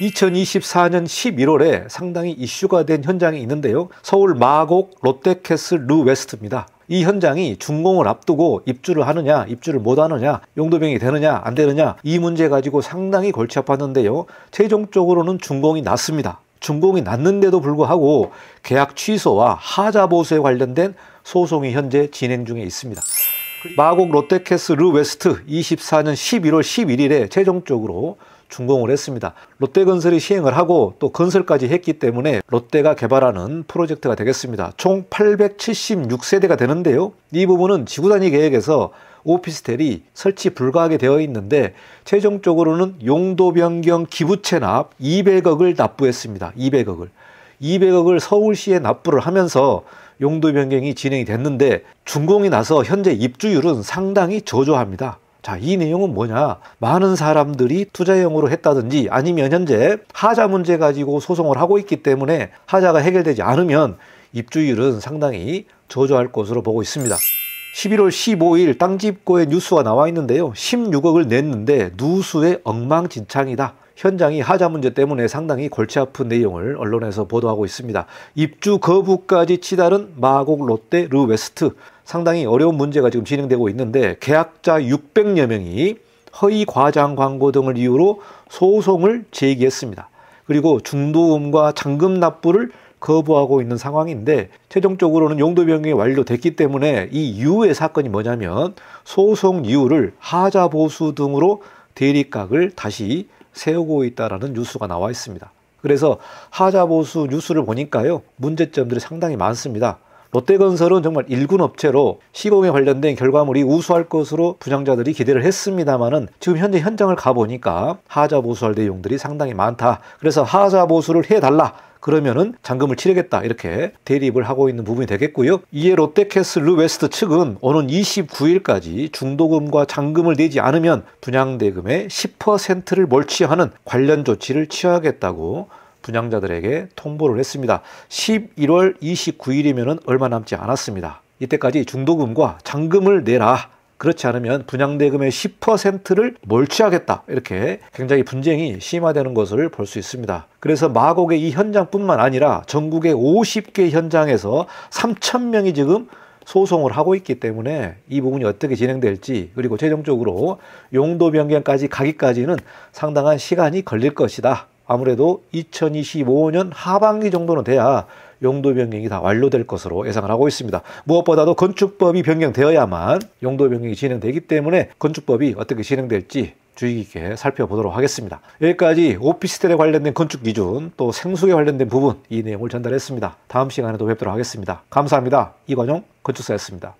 2024년 11월에 상당히 이슈가 된 현장이 있는데요. 서울 마곡 롯데캐슬 루 웨스트입니다. 이 현장이 준공을 앞두고 입주를 하느냐, 입주를 못 하느냐, 용도병이 되느냐, 안 되느냐, 이 문제 가지고 상당히 골치 아팠는데요. 최종적으로는 준공이 났습니다. 준공이 났는데도 불구하고 계약 취소와 하자 보수에 관련된 소송이 현재 진행 중에 있습니다. 마곡 롯데캐슬 루 웨스트 24년 11월 11일에 최종적으로 준공을 했습니다. 롯데건설이 시행을 하고 또 건설까지 했기 때문에 롯데가 개발하는 프로젝트가 되겠습니다. 총 876세대가 되는데요. 이 부분은 지구단위 계획에서 오피스텔이 설치 불가하게 되어 있는데 최종적으로는 용도 변경 기부 채납 200억을 납부했습니다. 200억을. 200억을 서울시에 납부를 하면서 용도 변경이 진행이 됐는데 준공이 나서 현재 입주율은 상당히 저조합니다. 자, 이 내용은 뭐냐? 많은 사람들이 투자형으로 했다든지 아니면 현재 하자 문제 가지고 소송을 하고 있기 때문에 하자가 해결되지 않으면 입주율은 상당히 저조할 것으로 보고 있습니다. 11월 15일 땅집고의 뉴스가 나와 있는데요. 16억을 냈는데 누수의 엉망진창이다. 현장이 하자 문제 때문에 상당히 골치 아픈 내용을 언론에서 보도하고 있습니다. 입주 거부까지 치달은 마곡 롯데 르웨스트. 상당히 어려운 문제가 지금 진행되고 있는데 계약자 600여 명이 허위 과장 광고 등을 이유로 소송을 제기했습니다. 그리고 중도금과 잔금 납부를 거부하고 있는 상황인데 최종적으로는 용도 변경이 완료됐기 때문에 이 이후의 사건이 뭐냐면 소송 이후를 하자 보수 등으로 대립각을 다시 세우고 있다라는 뉴스가 나와 있습니다. 그래서 하자 보수 뉴스를 보니까요 문제점들이 상당히 많습니다. 롯데건설은 정말 일군 업체로 시공에 관련된 결과물이 우수할 것으로 분양자들이 기대를 했습니다만은 지금 현재 현장을 가보니까 하자 보수할 내용들이 상당히 많다. 그래서 하자 보수를 해달라. 그러면은 잔금을 치르겠다 이렇게 대립을 하고 있는 부분이 되겠고요. 이에 롯데캐슬 루웨스트 측은 오는 29일까지 중도금과 잔금을 내지 않으면 분양대금의 10%를 몰취하는 관련 조치를 취하겠다고 분양자들에게 통보를 했습니다. 11월 29일이면 얼마 남지 않았습니다. 이때까지 중도금과 잔금을 내라. 그렇지 않으면 분양대금의 10%를 몰취하겠다. 이렇게 굉장히 분쟁이 심화되는 것을 볼 수 있습니다. 그래서 마곡의 이 현장뿐만 아니라 전국의 50개 현장에서 3천명이 지금 소송을 하고 있기 때문에 이 부분이 어떻게 진행될지 그리고 최종적으로 용도 변경까지 가기까지는 상당한 시간이 걸릴 것이다. 아무래도 2025년 하반기 정도는 돼야 용도 변경이 다 완료될 것으로 예상을 하고 있습니다. 무엇보다도 건축법이 변경되어야만 용도 변경이 진행되기 때문에 건축법이 어떻게 진행될지 주의 깊게 살펴보도록 하겠습니다. 여기까지 오피스텔에 관련된 건축 기준 또 생수에 관련된 부분 이 내용을 전달했습니다. 다음 시간에도 뵙도록 하겠습니다. 감사합니다. 이관용 건축사였습니다.